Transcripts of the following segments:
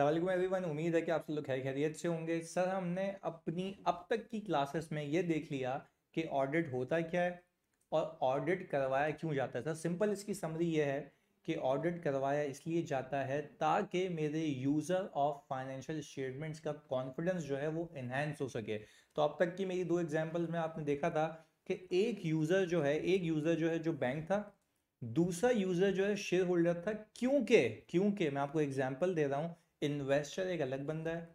अल्लाम एवरीवन उम्मीद है कि आप लोग खैर खैरियत से होंगे सर हमने अपनी अब तक की क्लासेस में ये देख लिया कि ऑडिट होता क्या है और ऑडिट करवाया क्यों जाता है सर सिंपल इसकी समरी ये है कि ऑडिट करवाया इसलिए जाता है ताकि मेरे यूज़र ऑफ फाइनेंशियल स्टेटमेंट्स का कॉन्फिडेंस जो है वो इन्हेंस हो सके तो अब तक की मेरी दो एग्जाम्पल्स में आपने देखा था कि एक यूज़र जो है एक यूज़र जो है जो बैंक था दूसरा यूज़र जो है शेयर होल्डर था क्योंकि क्योंकि मैं आपको एग्जाम्पल दे रहा हूँ इन्वेस्टर एक अलग बंदा है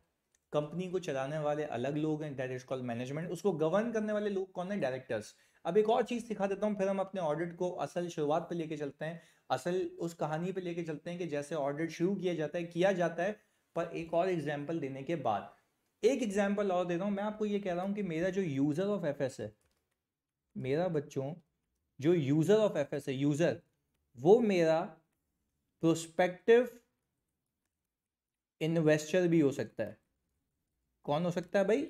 कंपनी को चलाने वाले अलग लोग हैं दैट इज कॉल्ड मैनेजमेंट उसको गवर्न करने वाले लोग कौन है डायरेक्टर्स अब एक और चीज़ सिखा देता हूँ फिर हम अपने ऑडिट को असल शुरुआत पे लेके चलते हैं असल उस कहानी पे लेके चलते हैं कि जैसे ऑडिट शुरू किया जाता है किया जाता है पर एक और एग्जाम्पल देने के बाद एक एग्जाम्पल और दे रहा हूँ मैं आपको ये कह रहा हूँ कि मेरा जो यूज़र ऑफ एफ है मेरा बच्चों जो यूज़र ऑफ एफ है यूज़र वो मेरा प्रोस्पेक्टिव इन्वेस्टर भी हो सकता है कौन हो सकता है भाई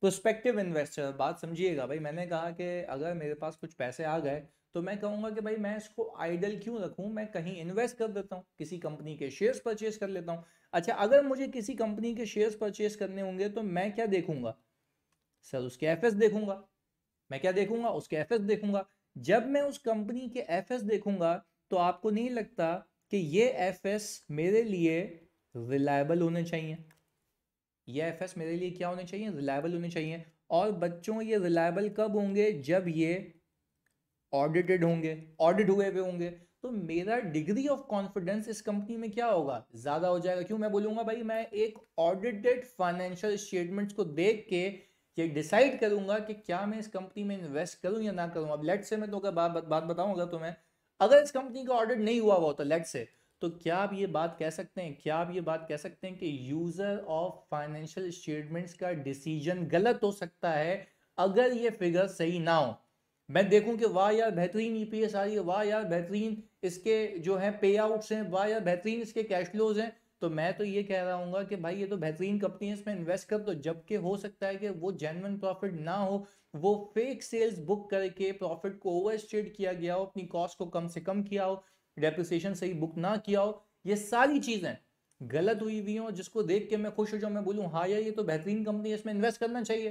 प्रोस्पेक्टिव इन्वेस्टर बात समझिएगा भाई मैंने कहा कि अगर मेरे पास कुछ पैसे आ गए तो मैं कहूँगा कि भाई मैं इसको आइडल क्यों रखूँ मैं कहीं इन्वेस्ट कर देता हूँ किसी कंपनी के शेयर्स परचेज कर लेता हूँ अच्छा अगर मुझे किसी कंपनी के शेयर्स परचेज करने होंगे तो मैं क्या देखूंगा सर उसके एफ देखूंगा मैं क्या देखूंगा उसके एफ देखूंगा जब मैं उस कंपनी के एफ देखूंगा तो आपको नहीं लगता कि ये एफ मेरे लिए रिलायबल होने चाहिए ये एफ एस मेरे लिए क्या होने चाहिए रिलायबल होने चाहिए और बच्चों ये रिलायबल कब होंगे जब ये ऑडिटेड होंगे ऑडिट हुए हुए होंगे तो मेरा डिग्री ऑफ कॉन्फिडेंस इस कंपनी में क्या होगा ज़्यादा हो जाएगा क्यों मैं बोलूंगा भाई मैं एक ऑडिटेड फाइनेंशियल स्टेटमेंट्स को देख के ये डिसाइड करूंगा कि क्या मैं इस कंपनी में इन्वेस्ट करूं या ना करूं अब लेट से मैं तो अगर बात बताऊंगा अगर तो मैं अगर इस कंपनी का ऑडिट नहीं हुआ हुआ तो लेट से तो क्या आप ये बात कह सकते हैं क्या आप ये बात कह सकते हैं कि यूज़र ऑफ फाइनेंशियल स्टेटमेंट्स का डिसीजन गलत हो सकता है अगर ये फिगर सही ना हो मैं देखूं कि वाह यार बेहतरीन ईपीएस e आ रही है वाह यार बेहतरीन इसके जो है पे आउट्स हैं वाह यार बेहतरीन इसके कैश फ्लोज हैं तो मैं तो ये कह रहा हूँ कि भाई ये तो बेहतरीन कंपनी है इसमें इन्वेस्ट कर दो तो जबकि हो सकता है कि वो जेनवन प्रॉफिट ना हो वो फेक सेल्स बुक करके प्रॉफिट को ओवर किया गया हो अपनी कॉस्ट को कम से कम किया हो डेप्रिसिएशन सही बुक ना किया हो ये सारी चीज़ें गलत हुई हुई हो जिसको देख के मैं खुश हो जाऊं मैं बोलूं हाँ यार ये तो बेहतरीन कंपनी है इसमें इन्वेस्ट करना चाहिए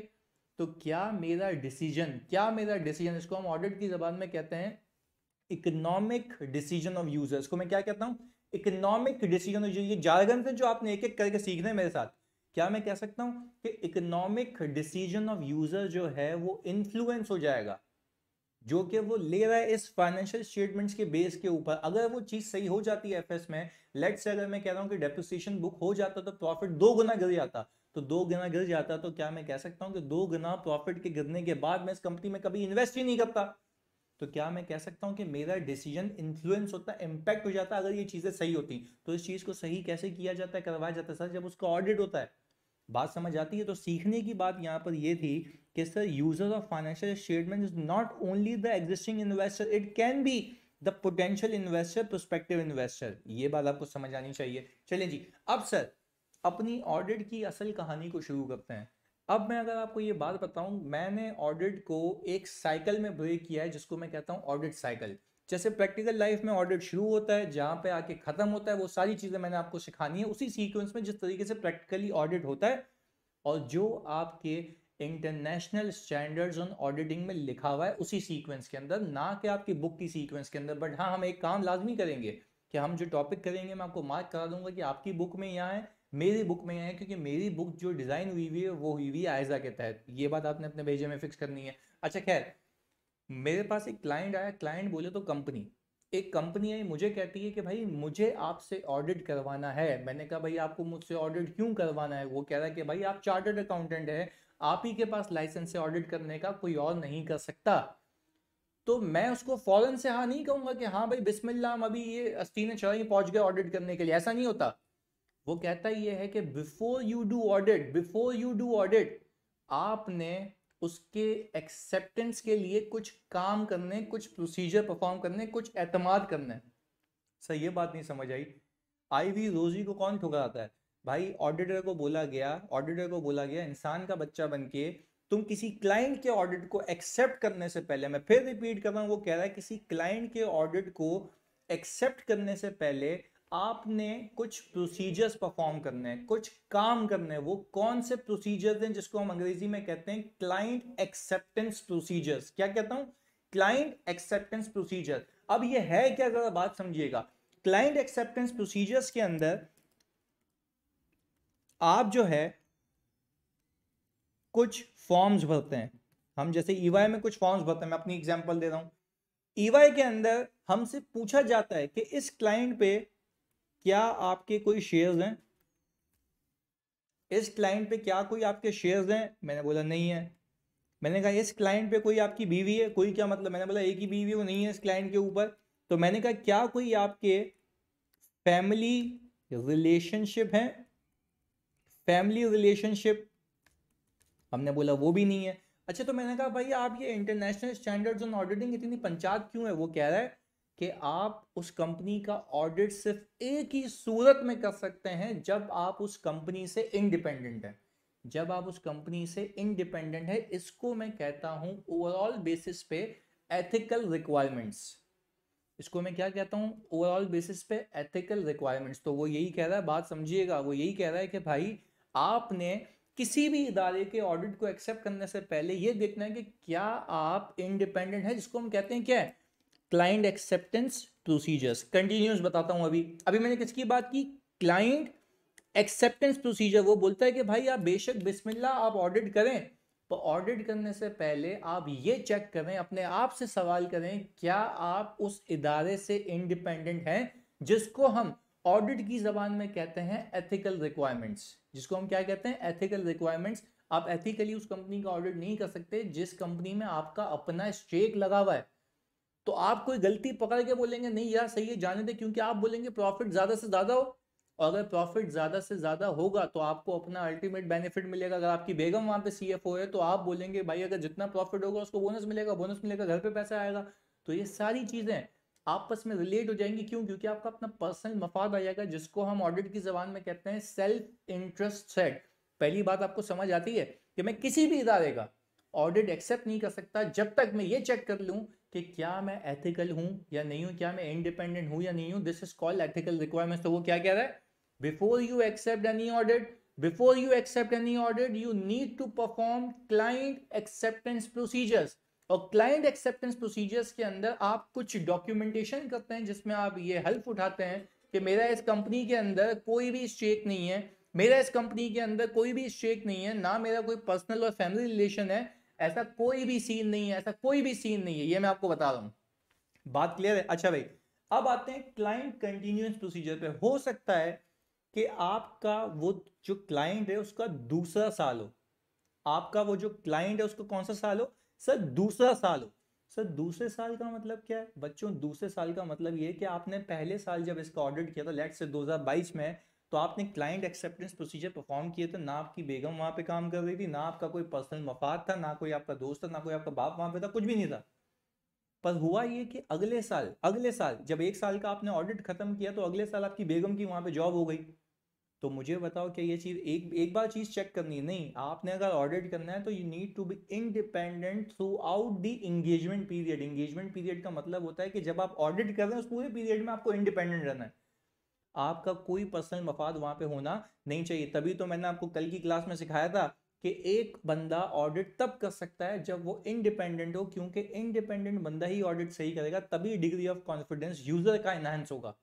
तो क्या मेरा डिसीजन क्या मेरा डिसीजन इसको हम ऑडिट की जबान में कहते हैं इकोनॉमिक डिसीजन ऑफ यूजर्स को मैं क्या कहता हूँ इकोनॉमिक डिसीजन ऑफ ये जागरण से जो आपने एक एक करके सीखने मेरे साथ क्या मैं कह सकता हूँ कि इकोनॉमिक डिसीजन ऑफ यूजर जो है वो इन्फ्लुएंस हो जाएगा जो कि वो ले रहा है इस फाइनेंशियल स्टेटमेंट्स के बेस के ऊपर अगर वो चीज सही हो जाती है एफएस में लेट्स अगर मैं कह रहा हूँ कि डेप्रिसिएशन बुक हो जाता तो प्रॉफिट दो गुना गिर जाता तो दो गुना गिर जाता तो क्या मैं कह सकता हूँ कि दो गुना प्रॉफिट के गिरने के बाद मैं इस कंपनी में कभी इन्वेस्ट ही नहीं करता तो क्या मैं कह सकता हूँ कि मेरा डिसीजन इन्फ्लुएंस होता है इम्पैक्ट हो जाता अगर ये चीज़ें सही होती तो इस चीज़ को सही कैसे किया जाता है करवाया जाता है सर जब उसका ऑडिट होता है बात समझ आती है तो सीखने की बात यहाँ पर यह थी is the users of financial statement is not only the existing investor it can be the potential investor prospective investor ये बात आपको समझ आनी चाहिए चलिए जी अब सर अपनी ऑडिट की असल कहानी को शुरू करते हैं अब मैं अगर आपको ये बात बताऊं मैंने ऑडिट को एक साइकिल में ब्रेक किया है जिसको मैं कहता हूं ऑडिट साइकिल जैसे प्रैक्टिकल लाइफ में ऑडिट शुरू होता है जहां पे आके ख़त्म होता है वो सारी चीज़ें मैंने आपको सिखानी है उसी सीक्वेंस में जिस तरीके से प्रैक्टिकली ऑडिट होता है और जो आपके इंटरनेशनल स्टैंडर्ड्स ऑन ऑडिटिंग में लिखा हुआ है उसी सीक्वेंस के अंदर ना कि आपकी बुक की सीक्वेंस के अंदर बट हाँ हम एक काम लाजमी करेंगे कि हम जो टॉपिक करेंगे मैं आपको मार्क करा दूंगा कि आपकी बुक में यहाँ है मेरी बुक में यहाँ है क्योंकि मेरी बुक जो डिज़ाइन हुई हुई है वो हुई हुई है आयजा के तहत ये बात आपने अपने भेजे में फिक्स करनी है अच्छा खैर मेरे पास एक क्लाइंट आया क्लाइंट बोले तो कंपनी एक कंपनी आई मुझे कहती है कि भाई मुझे आपसे ऑडिट करवाना है मैंने कहा भाई आपको मुझसे ऑडिट क्यों करवाना है वो कह रहा है कि भाई आप चार्टर्ड अकाउंटेंट हैं आप ही के पास लाइसेंस से ऑडिट करने का कोई और नहीं कर सकता तो मैं उसको फॉरन से हाँ नहीं कहूंगा कि हाँ भाई बिस्मिल्ला हम अभी ये अस्तीन चौराहे पहुंच गए ऑडिट करने के लिए ऐसा नहीं होता वो कहता ये है कि before you do audit before you do audit आपने उसके एक्सेप्टेंस के लिए कुछ काम करने कुछ प्रोसीजर परफॉर्म करने कुछ एतमाद करने सर ये बात नहीं समझ आई आई वी रोजी को कौन ठुकराता है भाई ऑडिटर को बोला गया ऑडिटर को बोला गया इंसान का बच्चा बन के तुम किसी क्लाइंट के ऑडिट को एक्सेप्ट करने से पहले मैं फिर रिपीट कर रहा हूँ वो कह रहा है किसी क्लाइंट के ऑडिट को एक्सेप्ट करने से पहले आपने कुछ प्रोसीजर्स परफॉर्म करने हैं कुछ काम करने हैं वो कौन से प्रोसीजर्स हैं जिसको हम अंग्रेजी में कहते हैं क्लाइंट एक्सेप्टेंस प्रोसीजर्स क्या कहता हूं क्लाइंट एक्सेप्टेंस प्रोसीजर अब ये है क्या जरा बात समझिएगा क्लाइंट एक्सेप्टेंस प्रोसीजर्स के अंदर आप जो है कुछ फॉर्म्स भरते हैं हम जैसे ईवाई e में कुछ फॉर्म्स भरते हैं मैं अपनी एग्जांपल दे रहा हूं ईवाई e के अंदर हमसे पूछा जाता है कि इस क्लाइंट पे क्या आपके कोई शेयर्स हैं इस क्लाइंट पे क्या कोई आपके शेयर्स हैं मैंने बोला नहीं है मैंने कहा इस क्लाइंट पे कोई आपकी बीवी है कोई क्या मतलब मैंने बोला एक ही बीवी वो नहीं है इस क्लाइंट के ऊपर तो मैंने कहा क्या कोई आपके फैमिली रिलेशनशिप है फैमिली रिलेशनशिप हमने बोला वो भी नहीं है अच्छा तो मैंने कहा भाई आप ये इंटरनेशनल स्टैंडर्ड्स ऑन ऑडिटिंग इतनी पंचायत क्यों है वो कह रहा है कि आप उस कंपनी का ऑडिट सिर्फ एक ही सूरत में कर सकते हैं जब आप उस कंपनी से इंडिपेंडेंट हैं जब आप उस कंपनी से इंडिपेंडेंट है इसको मैं कहता हूं ओवरऑल बेसिस पे एथिकल रिक्वायरमेंट्स इसको मैं क्या कहता हूं ओवरऑल बेसिस पे एथिकल रिक्वायरमेंट्स तो वो यही कह रहा है बात समझिएगा वो यही कह रहा है कि भाई आपने किसी भी इदारे के ऑडिट को एक्सेप्ट करने से पहले ये देखना है कि क्या आप इंडिपेंडेंट है जिसको हम कहते हैं क्या है क्लाइंट एक्सेप्टेंस प्रोसीजर्स कंटिन्यूस बताता हूँ अभी अभी मैंने किसकी बात की क्लाइंट एक्सेप्टेंस प्रोसीजर वो बोलता है कि भाई आप बेशक बिस्मिल्ला आप ऑडिट करें तो ऑडिट करने से पहले आप ये चेक करें अपने आप से सवाल करें क्या आप उस इदारे से इंडिपेंडेंट हैं जिसको हम ऑडिट की जबान में कहते हैं एथिकल रिक्वायरमेंट्स जिसको हम क्या कहते हैं एथिकल रिक्वायरमेंट्स आप एथिकली उस कंपनी का ऑडिट नहीं कर सकते जिस कंपनी में आपका अपना स्टेक लगा हुआ है तो आप कोई गलती पकड़ के बोलेंगे नहीं यार सही है जाने दे क्योंकि आप बोलेंगे प्रॉफिट ज़्यादा से ज़्यादा हो और अगर प्रॉफिट ज़्यादा से ज़्यादा होगा तो आपको अपना अल्टीमेट बेनिफिट मिलेगा अगर आपकी बेगम वहां पे सी है तो आप बोलेंगे भाई अगर जितना प्रॉफिट होगा उसको बोनस मिलेगा बोनस मिलेगा घर पे पैसा आएगा तो ये सारी चीज़ें आपस में रिलेट हो जाएंगी क्यों क्योंकि आपका अपना पर्सनल मफाद आ जाएगा जिसको हम ऑडिट की जबान में कहते हैं सेल्फ इंटरेस्ट सेट पहली बात आपको समझ आती है कि मैं किसी भी इदारे का ऑडिट एक्सेप्ट नहीं कर सकता जब तक मैं ये चेक कर लूँ कि क्या मैं एथिकल हूं या नहीं हूँ क्या मैं इंडिपेंडेंट हूँ या नहीं हूँ this is called ethical requirement तो वो क्या कह रहा है before you accept any audit before you accept any audit you need to perform client acceptance procedures और क्लाइंट एक्सेप्टेंस प्रोसीजर्स के अंदर आप कुछ डॉक्यूमेंटेशन करते हैं जिसमें आप ये हेल्प उठाते हैं कि मेरा इस कंपनी के अंदर कोई भी स्टेक नहीं है मेरा इस कंपनी के अंदर कोई भी स्टेक नहीं है ना मेरा कोई पर्सनल और फैमिली रिलेशन है ऐसा कोई भी सीन नहीं है ऐसा कोई भी सीन नहीं है ये मैं आपको बता रहा बात क्लियर है अच्छा भाई अब आते हैं क्लाइंट कंटिन्यूस प्रोसीजर पे हो सकता है कि आपका वो जो क्लाइंट है उसका दूसरा साल हो आपका वो जो क्लाइंट है उसका कौन सा साल हो सर दूसरा साल हो सर दूसरे साल का मतलब क्या है बच्चों दूसरे साल का मतलब ये है कि आपने पहले साल जब इसका ऑडिट किया था लेट से 2022 में तो आपने क्लाइंट एक्सेप्टेंस प्रोसीजर परफॉर्म किए थे तो ना आपकी बेगम वहाँ पे काम कर रही थी ना आपका कोई पर्सनल मफाद था ना कोई आपका दोस्त था ना कोई आपका बाप वहाँ पे था कुछ भी नहीं था पर हुआ ये कि अगले साल अगले साल जब एक साल का आपने ऑडिट खत्म किया तो अगले साल आपकी बेगम की वहाँ पे जॉब हो गई तो मुझे बताओ क्या ये चीज़ एक एक बार चीज़ चेक करनी है नहीं आपने अगर ऑडिट करना है तो you need to be independent throughout the engagement period engagement period का मतलब होता है कि जब आप ऑडिट कर रहे हैं उस पूरे पीरियड में आपको इंडिपेंडेंट रहना है आपका कोई पर्सनल मफाद वहाँ पे होना नहीं चाहिए तभी तो मैंने आपको कल की क्लास में सिखाया था कि एक बंदा ऑडिट तब कर सकता है जब वो इंडिपेंडेंट हो क्योंकि इंडिपेंडेंट बंदा ही ऑडिट सही करेगा तभी डिग्री ऑफ कॉन्फिडेंस यूजर का इनहेंस होगा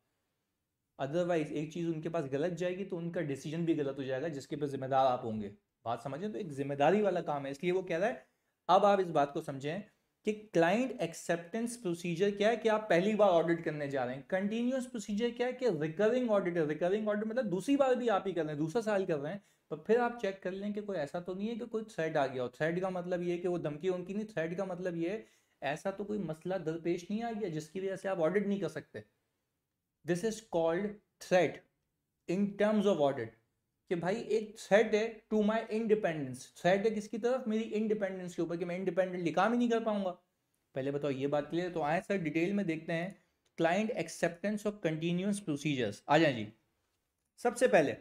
अदरवाइज एक चीज़ उनके पास गलत जाएगी तो उनका डिसीजन भी गलत हो जाएगा जिसके पे जिम्मेदार आप होंगे बात समझें तो एक जिम्मेदारी वाला काम है इसलिए वो कह रहा है अब आप इस बात को समझें कि क्लाइंट एक्सेप्टेंस प्रोसीजर क्या है कि आप पहली बार ऑडिट करने जा रहे हैं कंटिन्यूस प्रोसीजर क्या है कि रिकरिंग ऑडिट है रिकरिंग ऑडिट मतलब दूसरी बार भी आप ही कर रहे हैं दूसरा साल कर रहे हैं पर फिर आप चेक कर लें कि कोई ऐसा तो नहीं है कि कोई थ्रेड आ गया हो थ्रेड का मतलब ये है कि वो धमकी उनकी नहीं थ्रेड का मतलब ये ऐसा तो कोई मसला दरपेश नहीं आ गया जिसकी वजह से आप ऑडिट नहीं कर सकते this is called threat in terms of audit कि भाई एक थ्रेड है टू माई इंडिपेंडेंस थ्रेड है किसकी तरफ मेरी इंडिपेंडेंस के ऊपर कि मैं इंडिपेंडेंटली काम ही नहीं कर पाऊंगा पहले बताओ ये बात क्लियर तो आए सर डिटेल में देखते हैं client acceptance of continuous procedures आ जाए जी सबसे पहले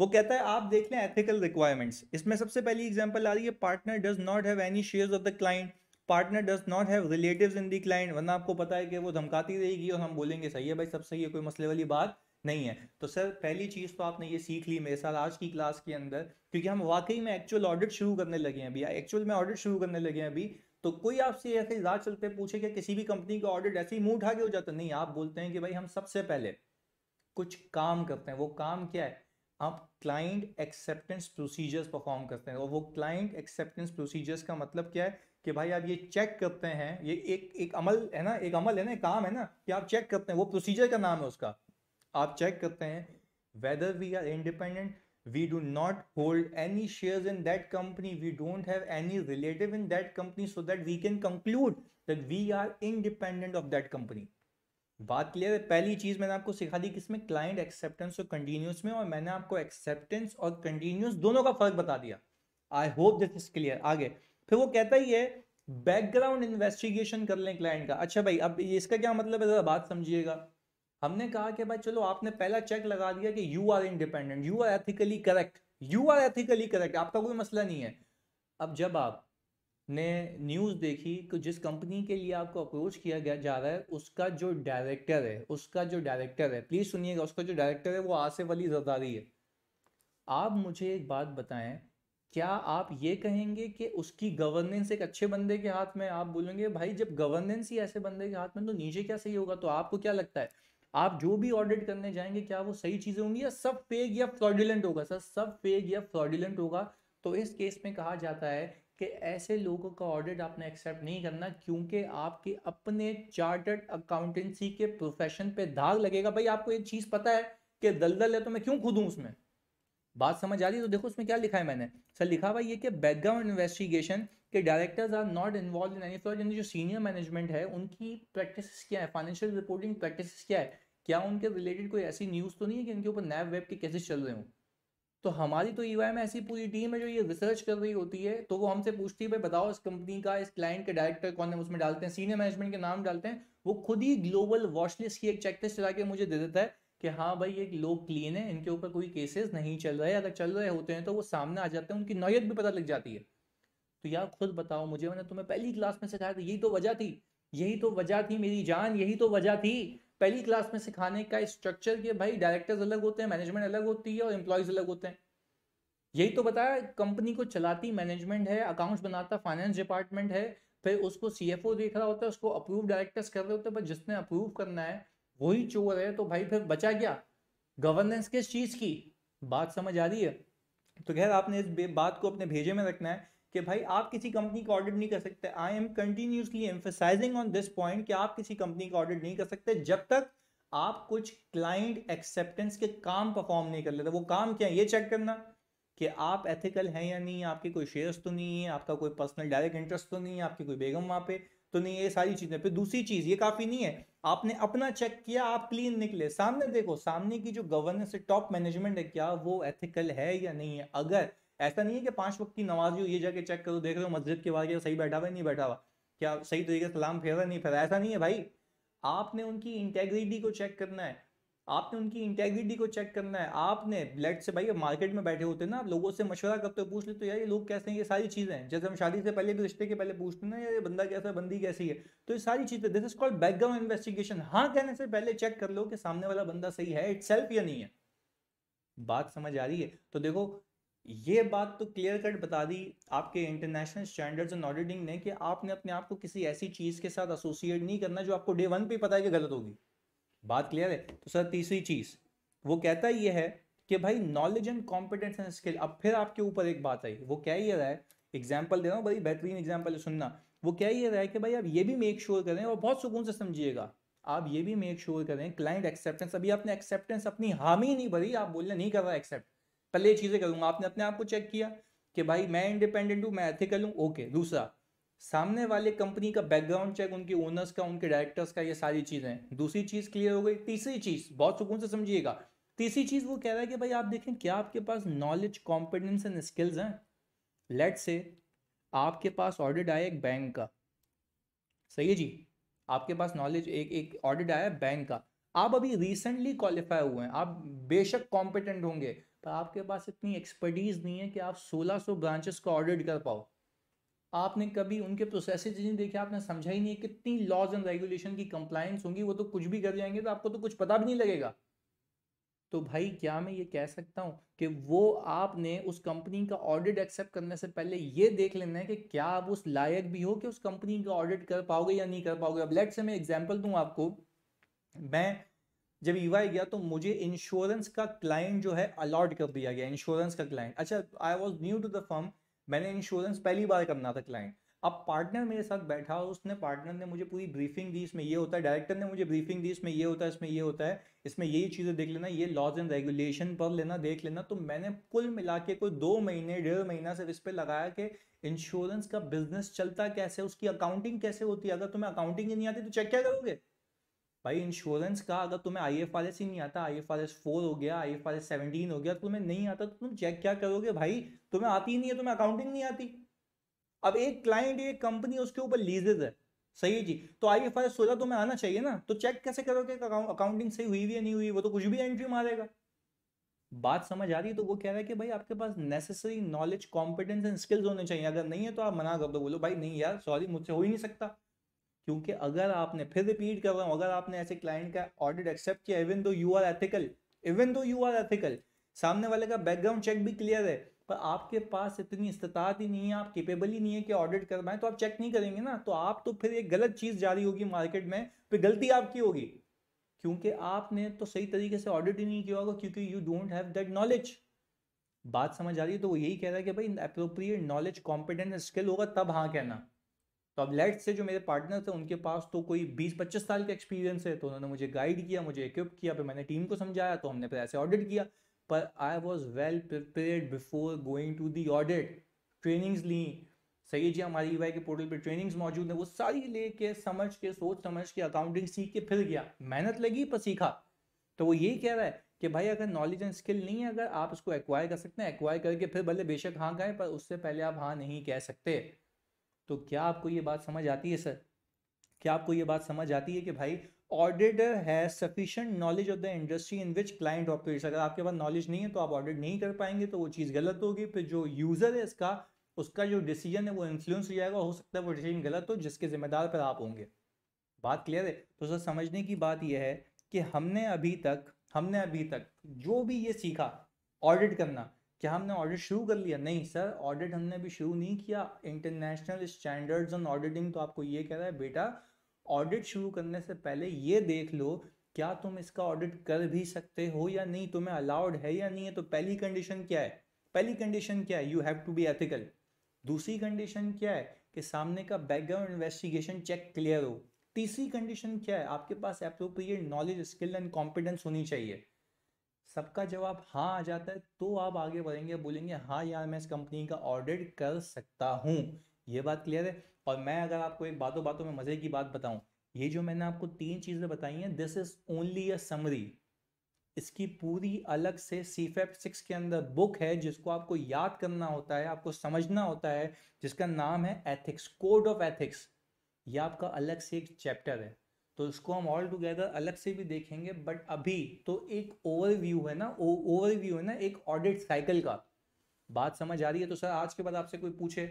वो कहता है आप देख लें एथिकल रिक्वायरमेंट्स इसमें सबसे पहली एग्जाम्पल आ रही है partner does not have any share of the client partner does not have relatives in the client वरना आपको पता है कि वो धमकाती रहेगी और हम बोलेंगे सही है भाई सब सही है कोई मसले वाली बात नहीं है तो सर पहली चीज़ तो आपने ये सीख ली मेरे साथ आज की क्लास के अंदर क्योंकि हम वाकई में एक्चुअल ऑडिट शुरू करने लगे हैं अभी एक्चुअल में ऑडिट शुरू करने लगे हैं अभी तो कोई आपसे ऐसे राह चलते पूछे कि किसी भी कंपनी का ऑडिट ऐसे ही मुंह उठा के हो जाता नहीं आप बोलते हैं कि भाई हम सबसे पहले कुछ काम करते हैं वो काम क्या है आप क्लाइंट एक्सेप्टेंस प्रोसीजर्स परफॉर्म करते हैं और वो क्लाइंट एक्सेप्टेंस प्रोसीजर्स का मतलब क्या है कि भाई आप ये चेक करते हैं ये एक एक अमल है ना एक अमल है ना काम है ना कि आप चेक करते हैं वो प्रोसीजर का नाम है उसका आप चेक करते हैं whether we are independent we do not hold any shares in that company we don't have any relative in that company so that we can conclude that we are independent of that company बात clear है पहली चीज मैंने आपको सिखा दी किसमें client acceptance और continuous में और मैंने आपको एक्सेप्टेंस और कंटिन्यूस दोनों का फर्क बता दिया I hope this is clear आगे फिर वो कहता ही है बैकग्राउंड इन्वेस्टिगेशन कर लें क्लाइंट का अच्छा भाई अब इसका क्या मतलब है जरा बात समझिएगा हमने कहा कि भाई चलो आपने पहला चेक लगा दिया कि you are independent you are ethically correct you are ethically correct आपका कोई मसला नहीं है अब जब आप ने न्यूज़ देखी कि जिस कंपनी के लिए आपको अप्रोच किया गया जा रहा है उसका जो डायरेक्टर है उसका जो डायरेक्टर है प्लीज़ सुनिएगा उसका जो डायरेक्टर है वो आसिफ अली जरदारी है आप मुझे एक बात बताएं क्या आप ये कहेंगे कि उसकी गवर्नेंस एक अच्छे बंदे के हाथ में आप बोलेंगे भाई जब गवर्नेंस ही ऐसे बंदे के हाथ में तो नीचे क्या सही होगा तो आपको क्या लगता है आप जो भी ऑडिट करने जाएंगे क्या वो सही चीजें होंगी या सब फेक या फ्रॉडिलेंट होगा सर सब फेक या फ्रॉडिलेंट होगा तो इस केस में कहा जाता है कि ऐसे लोगों का ऑडिट आपने एक्सेप्ट नहीं करना क्योंकि आपके अपने चार्टर्ड अकाउंटेंसी के प्रोफेशन पे दाग लगेगा भाई आपको एक चीज पता है कि दलदल है तो मैं क्यों खुदूँ उसमें बात समझ आ रही है तो देखो उसमें क्या लिखा है मैंने सर लिखा हुआ ये कि बैकग्राउंड इन्वेस्टिगेशन कि directors are not involved in any fraud यानी जो सीनियर मैनेजमेंट है उनकी प्रैक्टिस क्या है फाइनेंशियल रिपोर्टिंग प्रैक्टिस क्या है क्या उनके रिलेटेड कोई ऐसी न्यूज़ तो नहीं है कि उनके ऊपर नैब वेब के केसेस चल रहे हों तो हमारी तो ई में ऐसी पूरी टीम है जो ये रिसर्च कर रही होती है तो वो हमसे पूछती है भाई बताओ इस कंपनी का इस क्लाइंट के डायरेक्टर कौन है उसमें डालते हैं सीनियर मैनेजमेंट के नाम डालते हैं वो खुद ही ग्लोबल वॉचलिस्ट की एक चेकलिस्ट चला के मुझे दे देता है कि हाँ भाई ये लोग क्लीन है इनके ऊपर कोई केसेस नहीं चल रहे अगर चल रहे होते हैं तो वो सामने आ जाते हैं उनकी नोयत भी पता लग जाती है तो यार खुद बताओ मुझे मैंने तुम्हें पहली क्लास में सिखाया था यही तो वजह थी यही तो वजह थी मेरी जान यही तो वजह थी पहली क्लास में सिखाने का स्ट्रक्चर के भाई डायरेक्टर्स अलग होते हैं मैनेजमेंट अलग होती है और एम्प्लॉयज अलग होते हैं यही तो बताया कंपनी को चलाती मैनेजमेंट है अकाउंट्स बनाता फाइनेंस डिपार्टमेंट है फिर उसको सी देख रहा होता है उसको अप्रूव डायरेक्टर्स कर रहे होते हैं पर जिसने अप्रूव करना है वही चोर है तो भाई फिर बचा क्या गवर्नेंस किस चीज़ की बात समझ आ रही है तो खैर आपने इस बात को अपने भेजे में रखना है कि भाई आप किसी कंपनी का ऑडिट नहीं कर सकते I am continuously emphasising on this point कि आप किसी कंपनी का ऑडिट नहीं कर सकते जब तक आप कुछ क्लाइंट एक्सेप्टेंस के काम परफॉर्म नहीं कर लेते वो काम क्या है ये चेक करना कि आप एथिकल हैं या नहीं आपके कोई शेयर्स तो नहीं है आपका कोई पर्सनल डायरेक्ट इंटरेस्ट तो नहीं है आपकी कोई बेगम वहाँ पे तो नहीं ये सारी चीज़ें फिर दूसरी चीज़ ये काफ़ी नहीं है आपने अपना चेक किया आप क्लीन निकले सामने देखो सामने की जो गवर्नेंस है टॉप मैनेजमेंट है क्या वो एथिकल है या नहीं है अगर ऐसा नहीं है कि पांच वक्त की नमाज हो ये जाके चेक करो देख रहे हो मस्जिद के बाहर सही बैठा हुआ नहीं बैठा हुआ क्या सही तरीके से सलाम फेरा नहीं फेरा ऐसा नहीं है भाई आपने उनकी इंटेग्रिटी को चेक करना है आपने उनकी इंटेग्रिटी को चेक करना है आपने लेट से भाई मार्केट में बैठे होते हैं ना लोगों से मशवरा करते हो पूछ लेते हो यार ये लोग कैसे हैं ये सारी चीज़ें हैं जैसे हम शादी से पहले भी रिश्ते के पहले पूछते ना यार ये बंदा कैसा है बंदी कैसी है तो ये सारी चीज़ें this is called background investigation हाँ कहने से पहले चेक कर लो कि सामने वाला बंदा सही है इट या नहीं है बात समझ आ रही है तो देखो ये बात तो क्लियर कट बता दी आपके इंटरनेशनल स्टैंडर्ड्स एंड ऑडिटिंग ने कि आपने अपने आप को किसी ऐसी चीज़ के साथ एसोसिएट नहीं करना जो आपको डे वन पे पता है कि गलत होगी बात क्लियर है तो सर तीसरी चीज़ वो कहता ये है कि भाई knowledge and competence and skill अब फिर आपके ऊपर एक बात आई वो क्या ही रहा है एग्जाम्पल दे रहा हूँ बड़ी बेहतरीन एग्जाम्पल है सुनना वो क्या ही रहा है कि भाई आप ये भी मेक श्योर करें और बहुत सुकून से समझिएगा आप ये भी मेक श्योर करें क्लाइंट एक्सेप्टेंस अभी आपने एक्सेप्टेंस अपनी हामी नहीं भरी आप बोलने नहीं कर रहा एक्सेप्ट पहले ये चीज़ें करूँगा आपने अपने आप को चेक किया कि भाई मैं इंडिपेंडेंट हूँ मैं एथिकल हूँ ओके दूसरा सामने वाले कंपनी का बैकग्राउंड चेक उनके ओनर्स का उनके डायरेक्टर्स का ये सारी चीज़ें दूसरी चीज़ क्लियर हो गई तीसरी चीज़ बहुत सुकून से समझिएगा तीसरी चीज़ वो कह रहा है कि भाई आप देखें क्या आपके पास नॉलेज कॉम्पिटेंस एंड स्किल्स हैं लेट से आपके पास ऑडिट आया एक बैंक का सही है जी आपके पास नॉलेज एक एक ऑडिट आया बैंक का आप अभी रिसेंटली क्वालिफाई हुए हैं आप बेशक कॉम्पिटेंट होंगे सकता तो आपके पास इतनी एक्सपर्टीज़ नहीं है कि आप 1600 ब्रांचेस को ऑडिट कर पाओ आपने कभी उनके प्रोसेस नहीं देखे आपने समझा ही नहीं है कितनी लॉज एंड रेगुलेशन की कंप्लाइंस होंगी वो तो कुछ भी कर जाएंगे तो आपको तो कुछ पता भी नहीं लगेगा तो भाई क्या मैं ये कह सकता हूँ कि वो आपने उस कंपनी का ऑडिट एक्सेप्ट करने से पहले ये देख लेना है कि क्या आप उस लायक भी हो कि उस कंपनी का ऑडिट कर पाओगे या नहीं कर पाओगे अब लेट से मैं एग्जाम्पल दूँ आपको मैं जब यू e गया तो मुझे इंश्योरेंस का क्लाइंट जो है अलॉट कर दिया गया इंश्योरेंस का क्लाइंट अच्छा I was new to the firm मैंने इंश्योरेंस पहली बार करना था क्लाइंट अब पार्टनर मेरे साथ बैठा और उसने पार्टनर ने मुझे पूरी ब्रीफिंग दी इसमें ये होता है डायरेक्टर ने मुझे ब्रीफिंग दी इसमें ये होता है इसमें ये होता है इसमें यही चीज़ें देख लेना ये लॉज एंड रेगुलेशन पर लेना देख लेना तो मैंने कुल मिला के कोई दो महीने डेढ़ महीना सिर्फ इस पर लगाया कि इंश्योरेंस का बिजनेस चलता कैसे उसकी अकाउंटिंग कैसे होती है अगर तुम्हें अकाउंटिंग ही नहीं आती तो चेक क्या करोगे भाई इंश्योरेंस का अगर तुम्हें आई एफ आर एस ही नहीं आता I F R S four हो गया I F R S seventeen हो गया तुम्हें नहीं आता तो तुम चेक क्या करोगे भाई तुम्हें आती ही नहीं है तुम्हें अकाउंटिंग नहीं आती अब एक क्लाइंट एक कंपनी उसके ऊपर लीजेज है सही है जी तो आई एफ आर एस सोलह तो तुम्हें आना चाहिए ना तो चेक कैसे करोगे अकाउंटिंग सही हुई भी या नहीं हुई वो तो कुछ भी एंट्री मारेगा बात समझ आ रही है तो वो कह रहा है कि भाई आपके पास necessary knowledge competence and skills होने चाहिए अगर नहीं है तो आप मना कर दो बोलो भाई नहीं यार सॉरी मुझसे हो ही नहीं सकता क्योंकि अगर आपने फिर रिपीट कर रहा हूँ अगर आपने ऐसे क्लाइंट का ऑडिट एक्सेप्ट किया even though you are ethical even though you are ethical सामने वाले का बैकग्राउंड चेक भी क्लियर है पर आपके पास इतनी इस्तात ही नहीं है आप केपेबल ही नहीं है कि ऑडिट कर तो आप चेक नहीं करेंगे ना तो आप तो फिर एक गलत चीज़ जारी होगी मार्केट में फिर गलती आपकी होगी क्योंकि आपने तो सही तरीके से ऑडिट ही नहीं किया होगा क्योंकि you don't have that knowledge बात समझ आ रही है तो वो यही कह रहा है कि भाई अप्रोप्रिएट नॉलेज कॉम्पिटेंट स्किल होगा तब हाँ कहना तो अब लेट से जो मेरे पार्टनर थे उनके पास तो कोई बीस पच्चीस साल का एक्सपीरियंस है तो उन्होंने मुझे गाइड किया मुझे इक्विप किया फिर मैंने टीम को समझाया तो हमने फिर ऐसे ऑडिट किया पर I was well prepare before going to the audit trainings ली सही जी हमारी ई e के पोर्टल पे ट्रेनिंग्स मौजूद है वो सारी लेके समझ के सोच समझ के अकाउंटिंग सीख के फिर गया मेहनत लगी पर सीखा तो वो यही कह रहा है कि भाई अगर नॉलेज एंड स्किल नहीं है अगर आप उसको एक्वायर कर सकते हैं एक्वायर करके फिर भले बेशक हाँ गए पर उससे पहले आप हाँ नहीं कह सकते तो क्या आपको ये बात समझ आती है सर क्या आपको ये बात समझ आती है कि भाई ऑडिटर है sufficient knowledge of the industry in which client operate अगर आपके पास नॉलेज नहीं है तो आप ऑडिट नहीं कर पाएंगे तो वो चीज़ गलत होगी फिर जो यूज़र है इसका उसका जो डिसीजन है वो इन्फ्लुएंस हो जाएगा हो सकता है वो डिसीजन गलत हो जिसके जिम्मेदार पर आप होंगे बात क्लियर है तो सर समझने की बात यह है कि हमने अभी तक हमने अभी तक जो भी ये सीखा ऑडिट करना क्या हमने ऑडिट शुरू कर लिया नहीं सर ऑडिट हमने अभी शुरू नहीं किया इंटरनेशनल स्टैंडर्ड्स ऑन ऑडिटिंग तो आपको ये कह रहा है बेटा ऑडिट शुरू करने से पहले ये देख लो क्या तुम इसका ऑडिट कर भी सकते हो या नहीं तुम्हें अलाउड है या नहीं है तो पहली कंडीशन क्या है पहली कंडीशन क्या है you have to be ethical दूसरी कंडीशन क्या है कि सामने का बैकग्राउंड इन्वेस्टिगेशन चेक क्लियर हो तीसरी कंडीशन क्या है आपके पास appropriate knowledge skill and competence होनी चाहिए सबका जवाब हाँ आ जाता है तो आप आगे बढ़ेंगे बोलेंगे हाँ यार मैं इस कंपनी का ऑडिट कर सकता हूँ ये बात क्लियर है और मैं अगर आपको एक बातों बातों में मज़े की बात बताऊँ ये जो मैंने आपको तीन चीज़ें बताई हैं this is only a summary इसकी पूरी अलग से सी फेप सिक्स के अंदर बुक है जिसको आपको याद करना होता है आपको समझना होता है जिसका नाम है एथिक्स कोड ऑफ एथिक्स यह आपका अलग से एक चैप्टर है तो इसको हम ऑल टुगेदर अलग से भी देखेंगे बट अभी तो एक ओवरव्यू है ना ओवरव्यू है ना एक ऑडिट साइकिल का बात समझ आ रही है तो सर आज के बाद आपसे कोई पूछे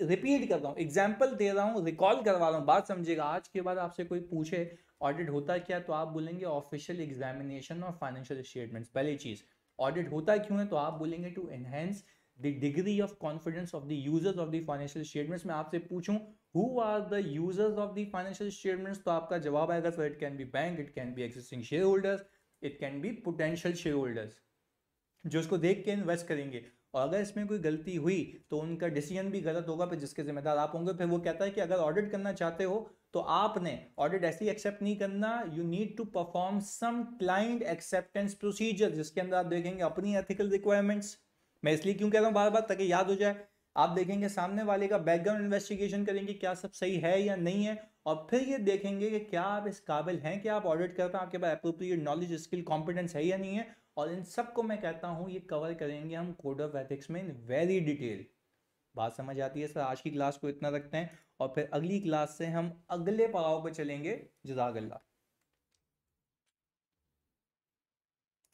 रिपीट कर रहा हूँ एग्जाम्पल दे रहा हूँ रिकॉल करवा रहा हूँ बात समझेगा आज के बाद आपसे कोई पूछे ऑडिट होता क्या तो आप बोलेंगे ऑफिशियल एग्जामिनेशन और फाइनेंशियल स्टेटमेंट्स पहली चीज़ ऑडिट होता क्यों है तो आप बोलेंगे to enhance the degree of confidence of the users of the financial statements मैं आपसे पूछूं who are the users of the financial statements तो आपका जवाब आएगा so it can be bank it can be existing shareholders it can be potential shareholders जो उसको देख के इन्वेस्ट करेंगे और अगर इसमें कोई गलती हुई तो उनका डिसीजन भी गलत होगा फिर जिसके जिम्मेदार आप होंगे फिर वो कहता है कि अगर ऑडिट करना चाहते हो तो आपने ऑडिट ऐसे ही एक्सेप्ट नहीं करना you need to perform some client acceptance procedure जिसके अंदर आप देखेंगे अपनी एथिकल रिक्वायरमेंट्स मैं इसलिए क्यों कह रहा हूँ बार बार ताकि याद हो जाए आप देखेंगे सामने वाले का बैकग्राउंड इन्वेस्टिगेशन करेंगे क्या सब सही है या नहीं है और फिर ये देखेंगे कि क्या आप इस काबिल हैं कि आप ऑडिट कर पाए आपके पास अप्रोप्रिएट नॉलेज स्किल कॉम्पिटेंस है या नहीं है और इन सब को मैं कहता हूँ ये कवर करेंगे हम कोड ऑफ एथिक्स में इन वेरी डिटेल बात समझ आती है सर आज की क्लास को इतना रखते हैं और फिर अगली क्लास से हम अगले पड़ाव पर चलेंगे जजाकल्ला